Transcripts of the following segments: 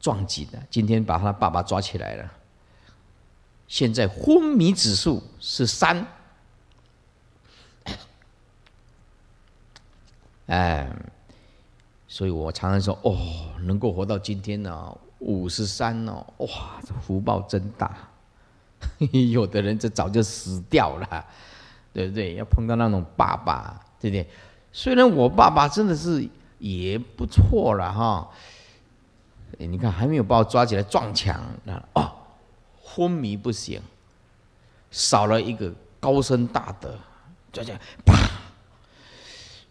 撞击了，今天把他爸爸抓起来了，现在昏迷指数是三。哎，所以我常常说，哦，能够活到今天呢，五十三哦，哇，这福报真大。有的人这早就死掉了，对不对？要碰到那种爸爸，对不对？虽然我爸爸真的是也不错了哈。你看，还没有把我抓起来撞墙，啊，昏迷不醒，少了一个高深大德，就这样，啪。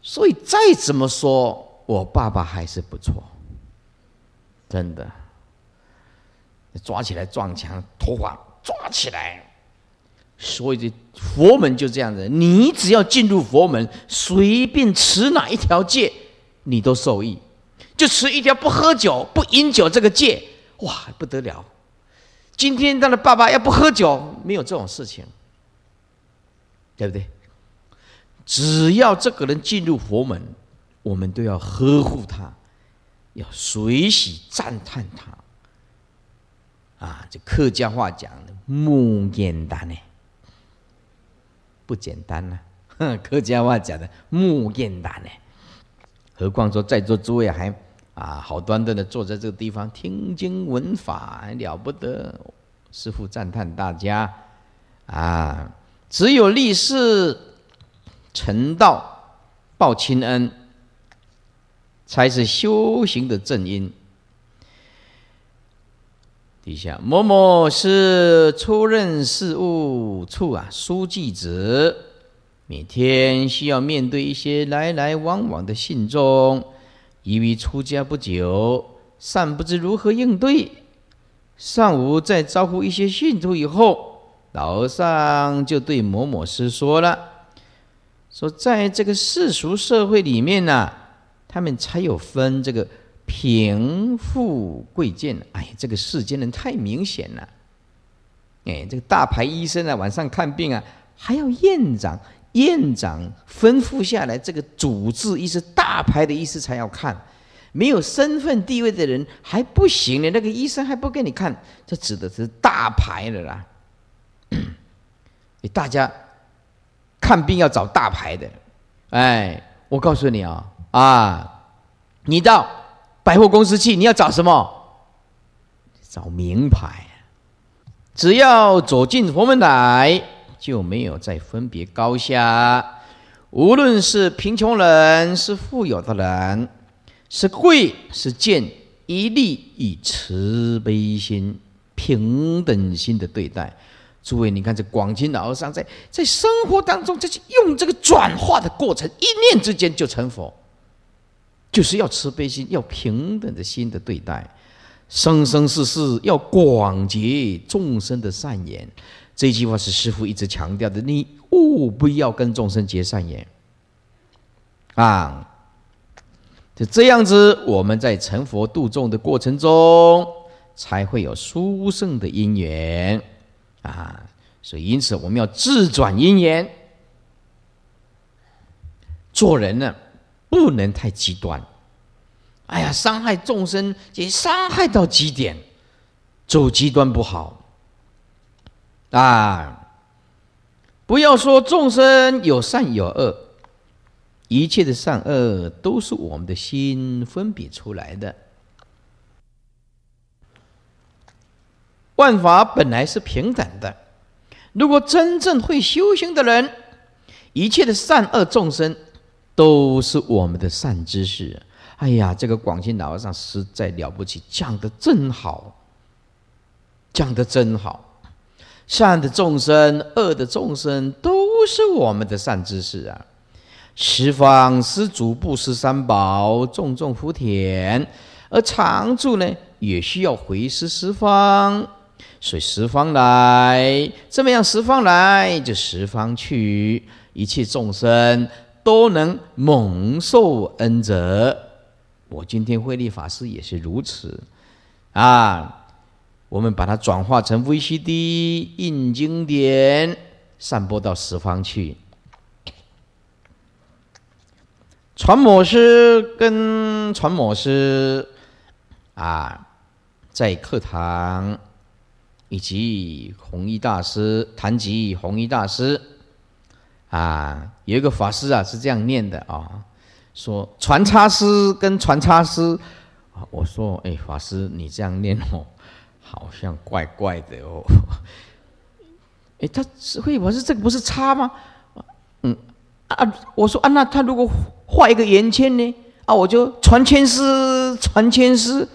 所以再怎么说我爸爸还是不错，真的。抓起来撞墙，头发抓起来。所以，这佛门就这样子，你只要进入佛门，随便持哪一条戒，你都受益。就持一条不喝酒、不饮酒这个戒，哇，不得了！今天他的爸爸要不喝酒，没有这种事情，对不对？只要这个人进入佛门，我们都要呵护他，要随时赞叹他。啊，这客家话讲的木简单呢，不简单呢。客家话讲的木简单呢，何况说在座诸位还。啊，好端端的坐在这个地方听经闻法了不得，师傅赞叹大家啊！只有立誓成道报亲恩，才是修行的正因。底下某某是出任事务处啊，书记职，每天需要面对一些来来往往的信众。因为出家不久，尚不知如何应对。上午在招呼一些信徒以后，老尚就对某某师说了：“说在这个世俗社会里面呢，他们才有分这个贫富贵贱。哎，这个世间人太明显了。哎，这个大牌医生啊，晚上看病啊，还要院长。”院长吩咐下来，这个主治医师大牌的医师才要看，没有身份地位的人还不行呢，那个医生还不给你看。这指的是大牌的啦。哎，大家看病要找大牌的，哎，我告诉你啊，啊，你到百货公司去，你要找什么？找名牌。只要走进佛门来。就没有再分别高下，无论是贫穷人，是富有的人，是贵是贱，一律以慈悲心、平等心的对待。诸位，你看这广钦老和尚在在生活当中，这些用这个转化的过程，一念之间就成佛，就是要慈悲心，要平等的心的对待，生生世世要广结众生的善缘。这句话是师傅一直强调的，你务必要跟众生结善缘啊！就这样子，我们在成佛度众的过程中，才会有殊胜的因缘啊！所以，因此我们要自转因缘，做人呢不能太极端。哎呀，伤害众生，也伤害到极点，走极端不好。啊！不要说众生有善有恶，一切的善恶都是我们的心分别出来的。万法本来是平等的。如果真正会修行的人，一切的善恶众生都是我们的善知识。哎呀，这个广钦老和尚实在了不起，讲的真好，讲的真好。善的众生，恶的众生，都是我们的善知识啊！十方施主、布施三宝、种种福田，而常住呢，也需要回施十方，随十方来，怎么样？十方来就十方去，一切众生都能蒙受恩泽。我今天慧利法师也是如此啊！我们把它转化成 VCD 印经典，散播到四方去。传某师跟传某师啊，在课堂以及弘一大师谈及弘一大师啊，有一个法师啊是这样念的啊，说传差师跟传差师我说哎，法师你这样念哦。好像怪怪的哦，哎，他是会我说这个不是叉吗？嗯，啊，我说啊，那他如果画一个圆圈呢？啊，我就传千师，传千师。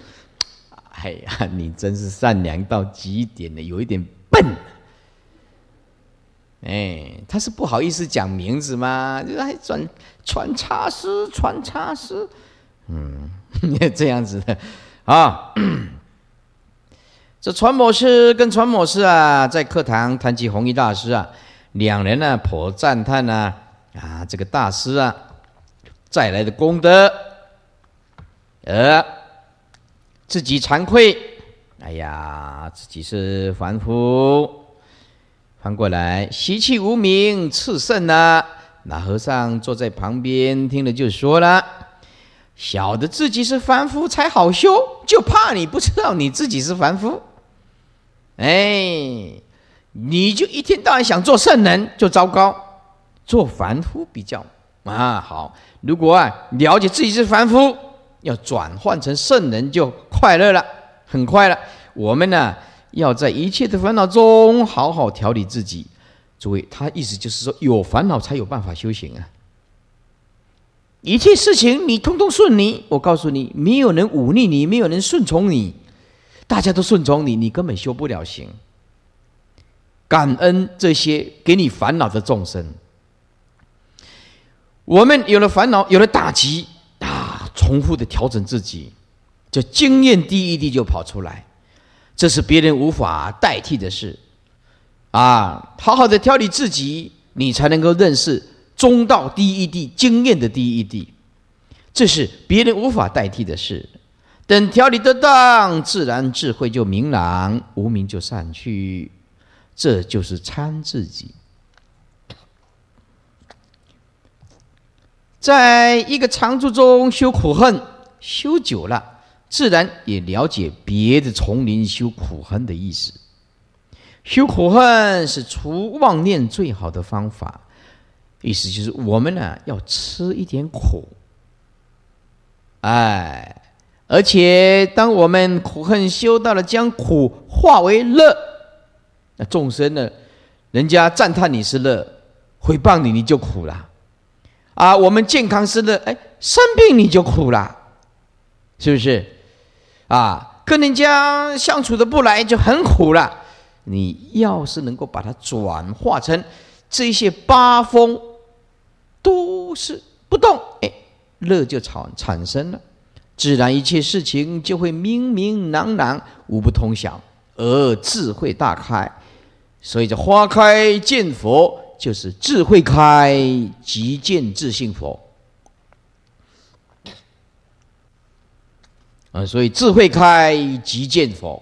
哎呀，你真是善良到极点了，有一点笨。哎，他是不好意思讲名字吗？就是还传传叉师，传叉师，嗯，也 这样子的啊。这传某师跟传某师啊，在课堂谈起弘一大师啊，两人呢颇赞叹呢，啊，这个大师啊，再来的功德，呃，自己惭愧，哎呀，自己是凡夫。翻过来，习气无名，炽盛了。那和尚坐在旁边听了，就说了：“晓得自己是凡夫才好修，就怕你不知道你自己是凡夫。”哎，你就一天到晚想做圣人，就糟糕。做凡夫比较啊好。如果啊了解自己是凡夫，要转换成圣人就快乐了，很快了。我们呢要在一切的烦恼中好好调理自己。诸位，他意思就是说，有烦恼才有办法修行啊。一切事情你通通顺你，我告诉你，没有人忤逆你，没有人顺从你。大家都顺从你，你根本修不了行。感恩这些给你烦恼的众生，我们有了烦恼，有了打击啊，重复的调整自己，就经验第一滴就跑出来，这是别人无法代替的事啊！好好的调理自己，你才能够认识中道第一滴经验的第一滴，这是别人无法代替的事。等调理得当，自然智慧就明朗，无名就散去。这就是参自己，在一个长住中修苦恨，修久了，自然也了解别的丛林修苦恨的意思。修苦恨是除妄念最好的方法，意思就是我们呢要吃一点苦，哎。而且，当我们苦恨修到了将苦化为乐，那众生呢？人家赞叹你是乐，回谤你你就苦了。啊，我们健康是乐，哎，生病你就苦了，是不是？啊，跟人家相处的不来就很苦了。你要是能够把它转化成这些八风，都是不动，哎，乐就产产生了。自然一切事情就会明明朗朗，无不通晓，而智慧大开。所以这花开见佛，就是智慧开即见自信佛。啊，所以智慧开即见佛。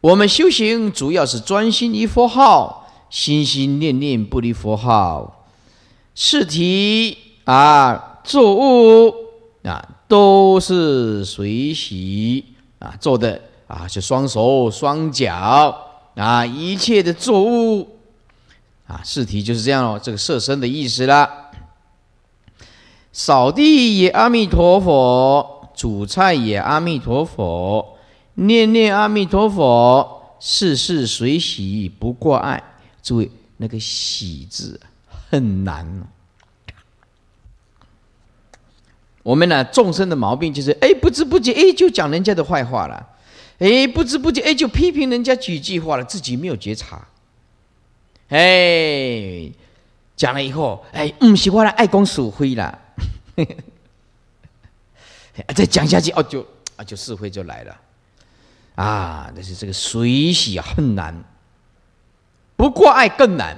我们修行主要是专心于佛号，心心念念不离佛号，是题啊，作物啊。都是随喜啊做的啊，就双手双脚啊，一切的作物啊，试题就是这样哦，这个色身的意思啦。扫地也阿弥陀佛，煮菜也阿弥陀佛，念念阿弥陀佛，事事随喜不过爱。注意那个喜字很难哦。我们呢，众生的毛病就是：哎，不知不觉，哎，就讲人家的坏话了；，哎，不知不觉，哎，就批评人家几句话了，自己没有觉察。哎，讲了以后，哎，不喜欢了，爱公鼠灰了。再讲下去，哦，就啊，就是非就来了。啊，但是这个随喜很难，不过爱更难。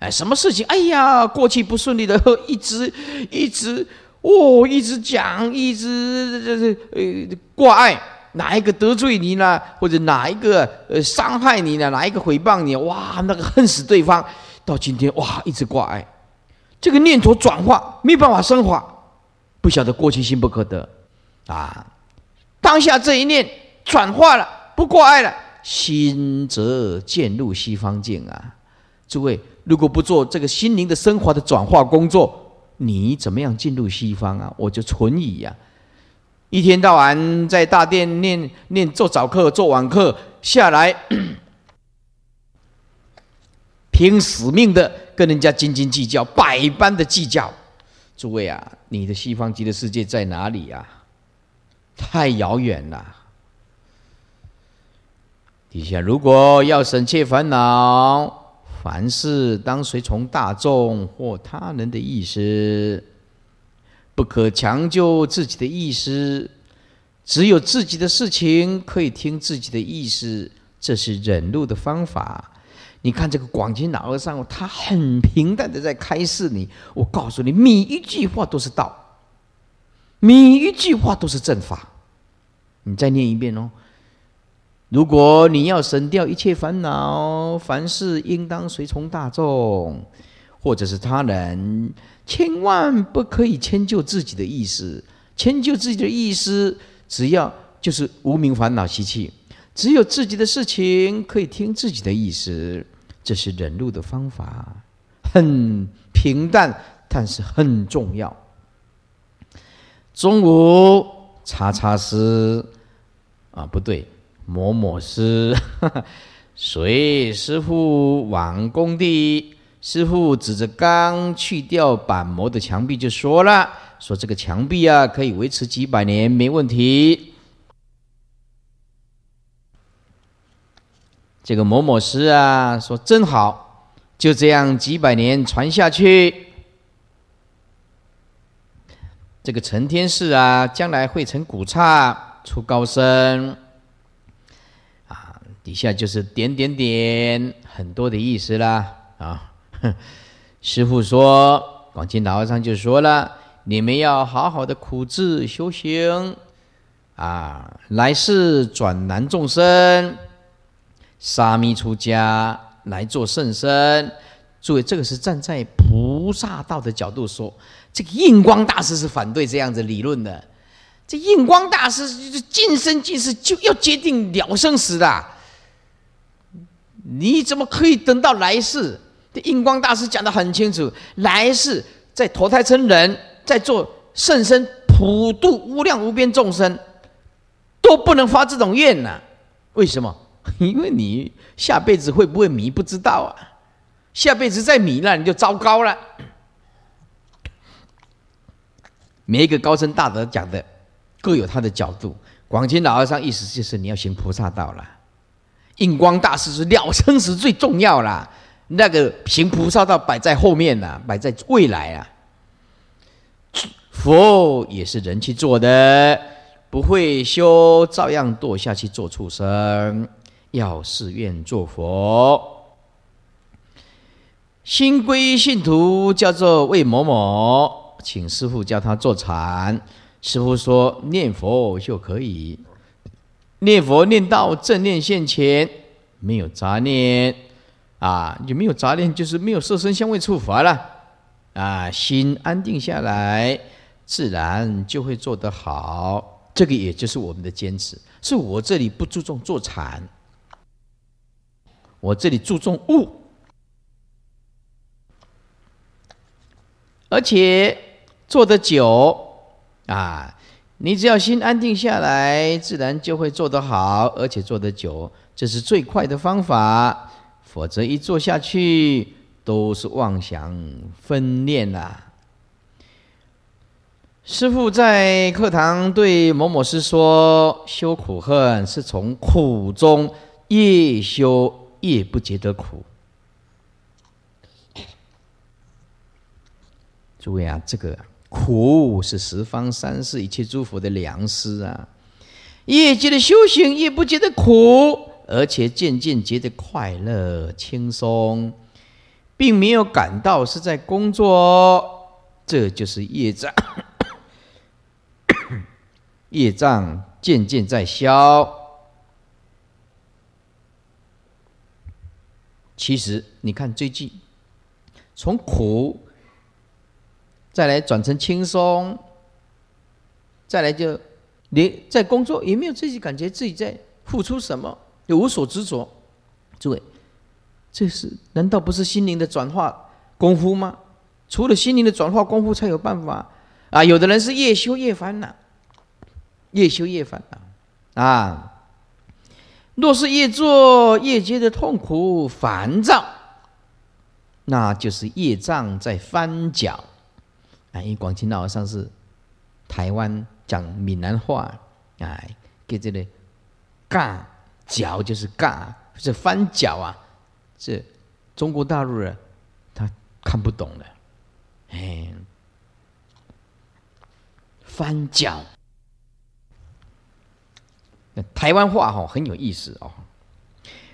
哎，什么事情？哎呀，过去不顺利的，一直一直。哦，一直讲，一直这这呃挂碍，哪一个得罪你了，或者哪一个呃伤害你了，哪一个诽谤你？哇，那个恨死对方，到今天哇一直挂碍，这个念头转化没办法升华，不晓得过去心不可得啊，当下这一念转化了，不挂碍了，心则渐入西方境啊。诸位如果不做这个心灵的升华的转化工作。你怎么样进入西方啊？我就存疑呀，一天到晚在大殿念念，做早课、做晚课下来，拼 死命的跟人家斤斤计较，百般的计较。诸位啊，你的西方极乐世界在哪里啊？太遥远了。底下如果要省却烦恼。凡事当随从大众或他人的意思，不可强就自己的意思。只有自己的事情可以听自己的意思，这是忍辱的方法。你看这个广钦老和尚，他很平淡的在开示你。我告诉你，每一句话都是道，每一句话都是正法。你再念一遍哦。如果你要省掉一切烦恼，凡事应当随从大众，或者是他人，千万不可以迁就自己的意思。迁就自己的意思，只要就是无名烦恼习气。只有自己的事情可以听自己的意思，这是忍辱的方法，很平淡，但是很重要。中午茶茶师，啊不对。某某师，随 师傅往工地，师傅指着刚去掉板膜的墙壁就说了：“说这个墙壁啊，可以维持几百年，没问题。”这个某某师啊，说：“真好，就这样几百年传下去。”这个陈天师啊，将来会成古刹出高僧。底下就是点点点，很多的意思啦啊！师傅说，广钦老和尚就说了：“你们要好好的苦志修行啊，来世转男众生，沙弥出家来做圣僧。”诸位，这个是站在菩萨道的角度说。这个印光大师是反对这样子理论的。这印光大师就是今生今世就要决定了生死的。你怎么可以等到来世？这印光大师讲的很清楚，来世在投胎成人，在做圣身，普度无量无边众生，都不能发这种愿呢？为什么？因为你下辈子会不会迷不知道啊？下辈子再迷了，你就糟糕了。每一个高僧大德讲的，各有他的角度。广钦老和尚意思就是你要行菩萨道了。印光大师是了生死最重要啦，那个行菩萨道摆在后面啦，摆在未来啊。佛也是人去做的，不会修照样堕下去做畜生。要是愿做佛，新规信徒叫做魏某某，请师傅教他做禅。师傅说念佛就可以。念佛念道正念现前，没有杂念啊！有没有杂念？就是没有色身香味触法了啊！心安定下来，自然就会做得好。这个也就是我们的坚持。是我这里不注重做禅，我这里注重悟，而且做得久啊。你只要心安定下来，自然就会做得好，而且做得久，这是最快的方法。否则一做下去，都是妄想分念啊。师父在课堂对某某师说：“修苦恨是从苦中越修越不觉得苦。”注意啊，这个。苦是十方三世一切诸佛的良师啊，越觉得修行越不觉得苦，而且渐渐觉得快乐轻松，并没有感到是在工作，这就是业障，业障渐渐在消。其实你看最近从苦。再来转成轻松，再来就你在工作也没有自己感觉自己在付出什么，你无所执着，诸位，这是难道不是心灵的转化功夫吗？除了心灵的转化功夫，才有办法啊！有的人是越修越烦恼，越修越烦恼啊！若是越做越觉得痛苦、烦躁，那就是业障在翻搅。啊，因为广清老好像是台湾讲闽南话，哎，给这里“尬脚”就是“尬”，这翻脚啊，这中国大陆人他看不懂的。哎，翻脚，台湾话哈很有意思哦。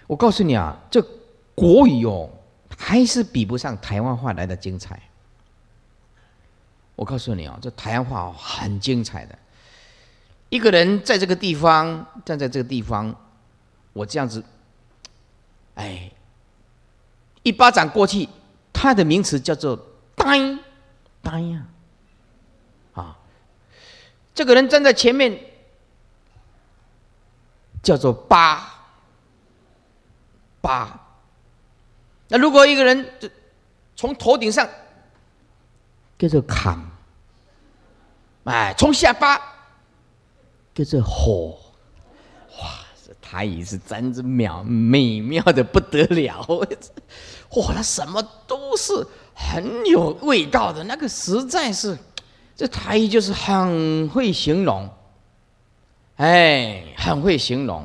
我告诉你啊，这国语哦，还是比不上台湾话来的精彩。我告诉你啊，这台湾话哦很精彩的。一个人在这个地方站在这个地方，我这样子，哎，一巴掌过去，他的名词叫做“呆呆呀，啊，这个人站在前面叫做“八八”，那如果一个人从头顶上叫做“砍”。哎，冲下巴，叫做火，哇！这台语是真是妙，美妙的不得了。哇，他什么都是很有味道的，那个实在是，这台语就是很会形容，哎，很会形容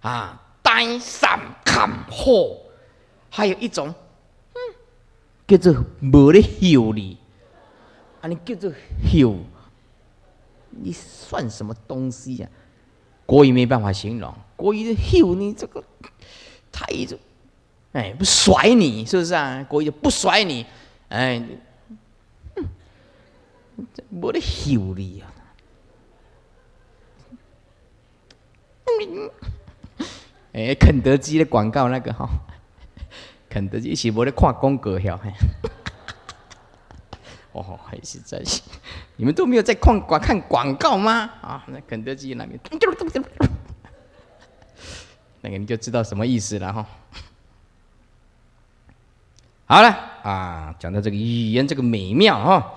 啊！单上看火，还有一种，叫做无的秀丽。你叫做秀，你算什么东西啊？国语没办法形容，国语的秀，你这个太这，哎不甩你是不是啊？国语就不甩你，哎，我的秀你啊！哎，肯德基的广告那个哈，肯德基是我的看广告嘿。哦，还是在，你们都没有在看广看广告吗？啊，那肯德基那边，那个你就知道什么意思了哈。好了啊，讲到这个语言这个美妙哈，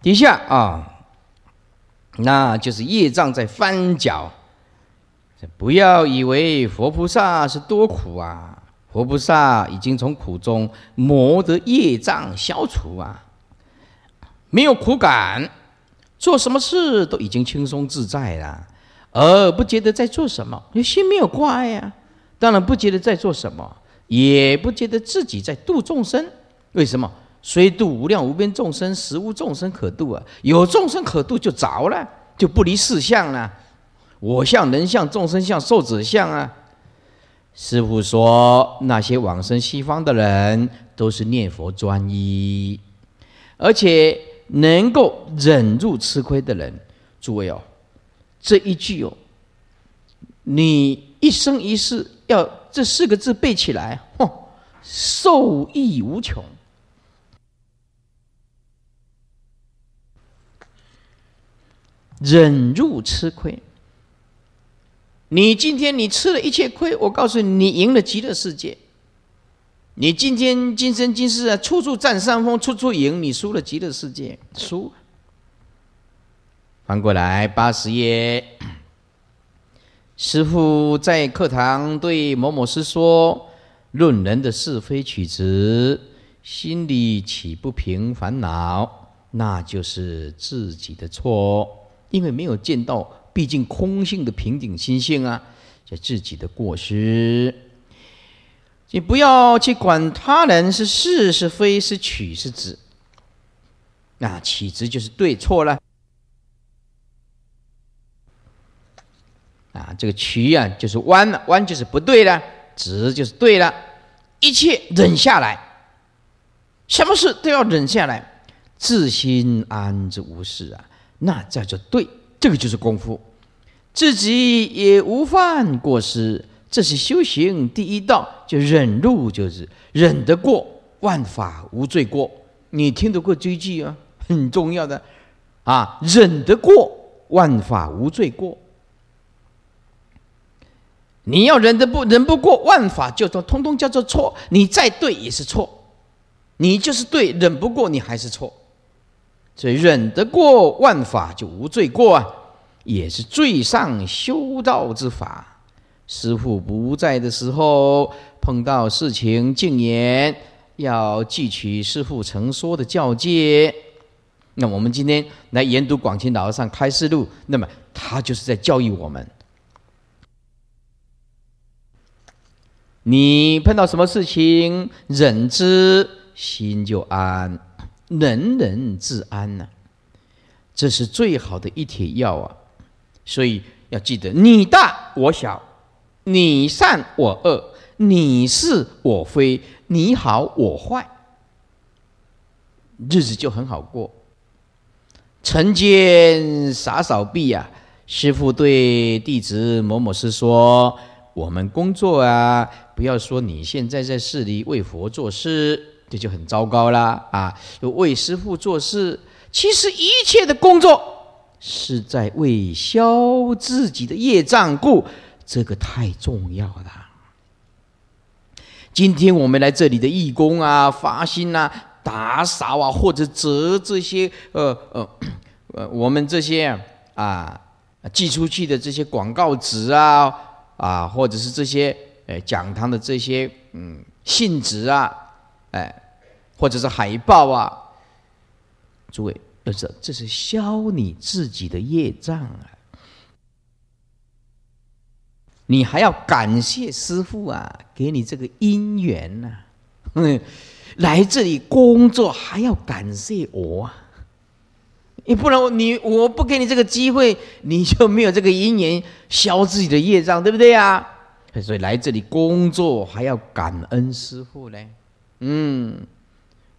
底下啊，那就是业障在翻搅，不要以为佛菩萨是多苦啊。活菩萨已经从苦中磨得业障消除啊，没有苦感，做什么事都已经轻松自在了，而不觉得在做什么，心没有挂碍啊，当然不觉得在做什么，也不觉得自己在度众生。为什么？虽度无量无边众生，实无众生可度啊。有众生可度就着了，就不离四相了：我相、人相、众生相、寿者相啊。师父说：“那些往生西方的人，都是念佛专一，而且能够忍住吃亏的人。诸位哦，这一句哦，你一生一世要这四个字背起来，哼，受益无穷。忍住吃亏。”你今天你吃了一切亏，我告诉你，你赢了极乐世界。你今天今生今世啊，处处占上风，处处赢，你输了极乐世界，输。翻过来八十页，师父在课堂对某某师说：“论人的是非曲直，心里起不平烦恼，那就是自己的错，因为没有见到。”毕竟空性的平顶心性啊，这自己的过失。你不要去管他人是是是非是取是止，那取直就是对错了。啊，这个曲啊就是弯了，弯就是不对了；直就是对了。一切忍下来，什么事都要忍下来，自心安之无事啊，那叫做对，这个就是功夫。自己也无犯过失，这是修行第一道，就忍辱，就是忍得过万法无罪过。你听得过这句啊？吗？很重要的啊，忍得过万法无罪过。你要忍得不忍不过，万法叫做通通叫做错。你再对也是错，你就是对忍不过，你还是错。所以忍得过万法就无罪过啊。也是最上修道之法。师傅不在的时候，碰到事情静言，要记取师傅曾说的教诫。那我们今天来研读广清老和尚开示录，那么他就是在教育我们：你碰到什么事情，忍之心就安，能人自安呢？这是最好的一帖药啊！所以要记得，你大我小，你善我恶，你是我非，你好我坏，日子就很好过。晨间洒扫地呀，师傅对弟子某某师说：“我们工作啊，不要说你现在在市里为佛做事，这就很糟糕了啊！有为师傅做事，其实一切的工作。”是在为消自己的业障故，这个太重要了。今天我们来这里的义工啊、发心啊、打扫啊，或者折这些呃呃呃，我们这些啊寄出去的这些广告纸啊啊，或者是这些诶讲堂的这些嗯信纸啊，哎或者是海报啊，诸位。这是这是消你自己的业障啊！你还要感谢师傅啊，给你这个姻缘呐。来这里工作还要感谢我，啊！你不然你我不给你这个机会，你就没有这个姻缘消自己的业障，对不对啊？所以来这里工作还要感恩师傅嘞，嗯，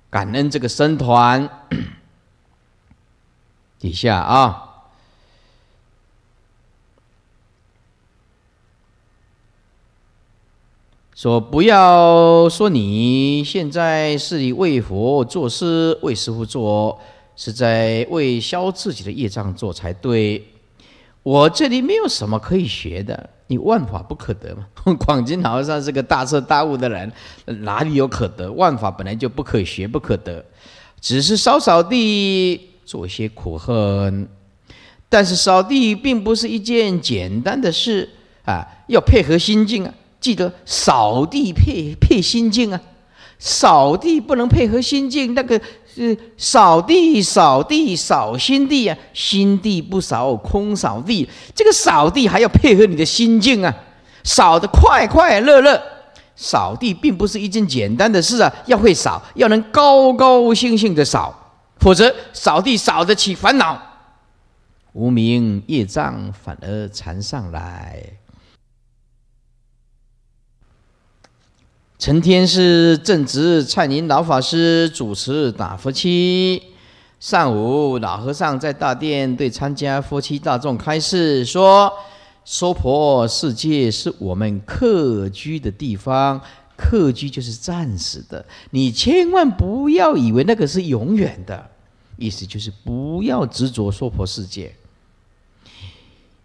感恩这个僧团。底下啊，说不要说你现在是你为佛做事，为师傅做，是在为消自己的业障做才对。我这里没有什么可以学的，你万法不可得嘛。广金堂和尚是个大彻大悟的人，哪里有可得？万法本来就不可学、不可得，只是扫扫地。做些苦恨，但是扫地并不是一件简单的事啊，要配合心境啊，记得扫地配配心境啊，扫地不能配合心境，那个是扫地扫地扫心地啊，心地不扫空扫地，这个扫地还要配合你的心境啊，扫的快快乐乐，扫地并不是一件简单的事啊，要会扫，要能高高兴兴的扫。否则，扫地扫得起烦恼，无名业障反而缠上来。成天是正直，蔡林老法师主持打佛七。上午，老和尚在大殿对参加佛七大众开示说：“娑婆世界是我们客居的地方。”客居就是暂时的，你千万不要以为那个是永远的。意思就是不要执着娑婆世界，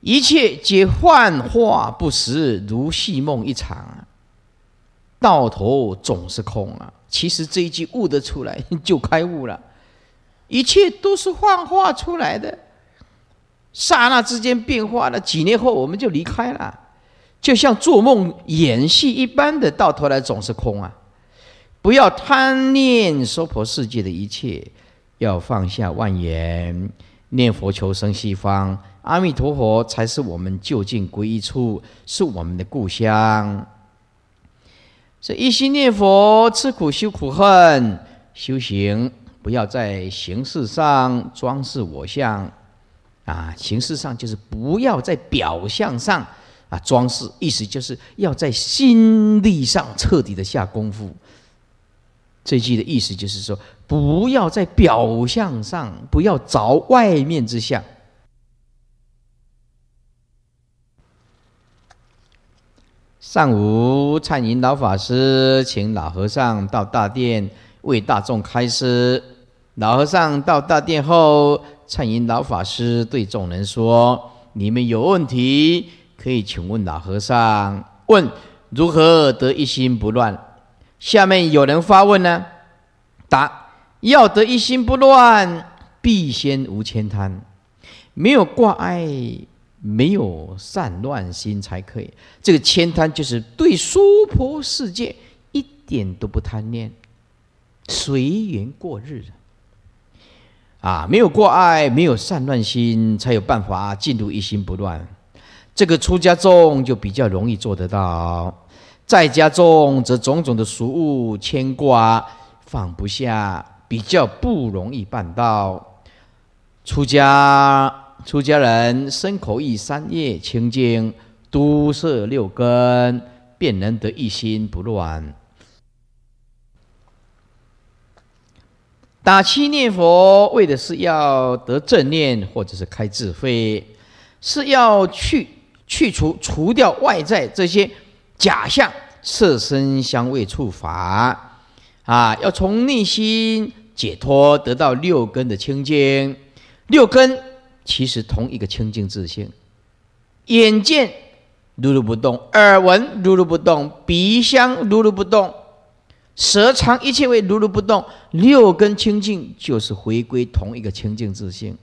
一切皆幻化不实，如戏梦一场，啊！到头总是空啊！其实这一句悟得出来就开悟了，一切都是幻化出来的，刹那之间变化了，几年后我们就离开了。就像做梦演戏一般的，到头来总是空啊！不要贪恋娑婆世界的一切，要放下妄言，念佛求生西方。阿弥陀佛才是我们就近归依处，是我们的故乡。这一心念佛，吃苦修苦恨，修行不要在形式上装饰我相，啊，形式上就是不要在表象上。啊！装饰意思就是要在心力上彻底的下功夫。这句的意思就是说，不要在表象上，不要着外面之相。上午，禅云老法师请老和尚到大殿为大众开示。老和尚到大殿后，禅云老法师对众人说：“你们有问题。”可以，请问老和尚，问如何得一心不乱？下面有人发问呢。答：要得一心不乱，必先无牵贪，没有挂碍，没有散乱心才可以。这个牵贪就是对娑婆世界一点都不贪恋，随缘过日啊。啊，没有过爱，没有散乱心，才有办法进入一心不乱。这个出家众就比较容易做得到，在家众则种种的俗物牵挂放不下，比较不容易办到。出家出家人身口意三业清净，都摄六根，便能得一心不乱。打七念佛为的是要得正念，或者是开智慧，是要去。去除除掉外在这些假象色身香味触法啊，要从内心解脱，得到六根的清净。六根其实同一个清净自性，眼见如如不动，耳闻如如不动，鼻香如如不动，舌尝一切味如如不动。六根清净就是回归同一个清净自性。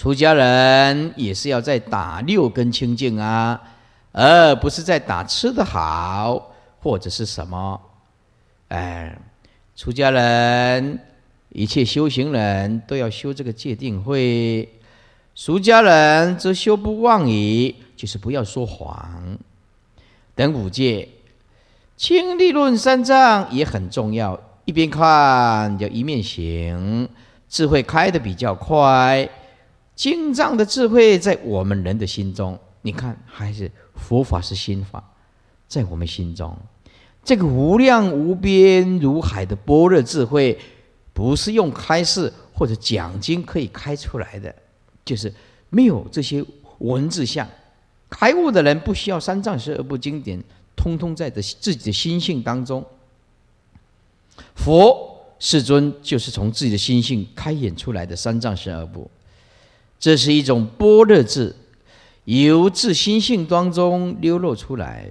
出家人也是要在打六根清净啊，而不是在打吃的好或者是什么。哎，出家人一切修行人都要修这个戒定慧，俗家人则修不妄矣，就是不要说谎等五戒。清利论三藏也很重要，一边看要一面行，智慧开的比较快。经藏的智慧在我们人的心中，你看，还是佛法是心法，在我们心中，这个无量无边如海的般若智慧，不是用开示或者讲经可以开出来的，就是没有这些文字像开悟的人不需要三藏十二部经典，通通在的自己的心性当中。佛世尊就是从自己的心性开演出来的三藏十二部。这是一种般若智，由自心性当中流露出来；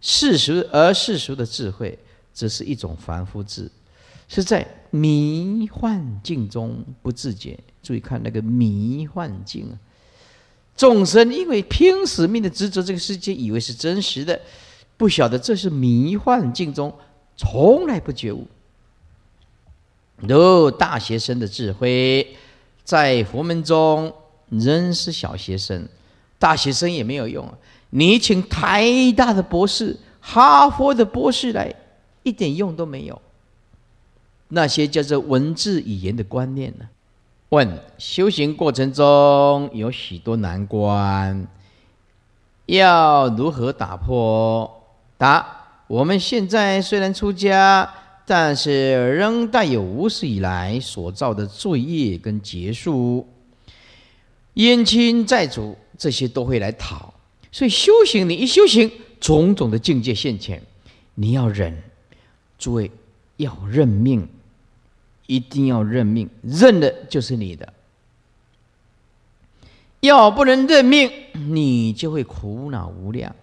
世俗而世俗的智慧，则是一种凡夫智，是在迷幻境中不自觉。注意看那个迷幻境啊，众生因为拼死命的执着这个世界，以为是真实的，不晓得这是迷幻境中，从来不觉悟。No，大学生的智慧。在佛门中，人是小学生，大学生也没有用。你请台大的博士、哈佛的博士来，一点用都没有。那些叫做文字语言的观念呢？问：修行过程中有许多难关，要如何打破？答：我们现在虽然出家。但是仍带有无始以来所造的罪业跟劫数，冤亲债主这些都会来讨，所以修行你一修行，种种的境界现前，你要忍，诸位要认命，一定要认命，认的就是你的，要不能认命，你就会苦恼无量。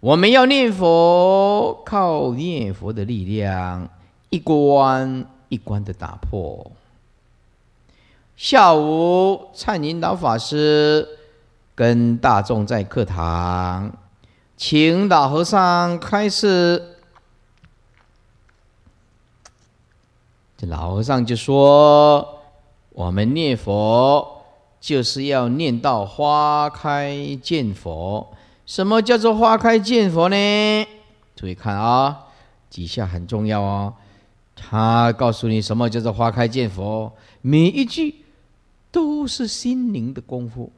我们要念佛，靠念佛的力量，一关一关的打破。下午，蔡领老法师跟大众在课堂，请老和尚开示。这老和尚就说：“我们念佛就是要念到花开见佛。”什么叫做花开见佛呢？注意看啊，几下很重要哦。他告诉你什么叫做花开见佛，每一句都是心灵的功夫。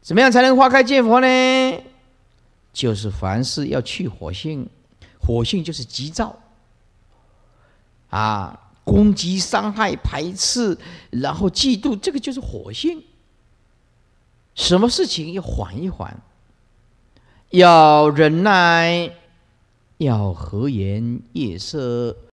怎么样才能花开见佛呢？就是凡事要去火性，火性就是急躁啊，攻击、伤害、排斥，然后嫉妒，这个就是火性。什么事情要缓一缓。要忍耐，要和颜悦色。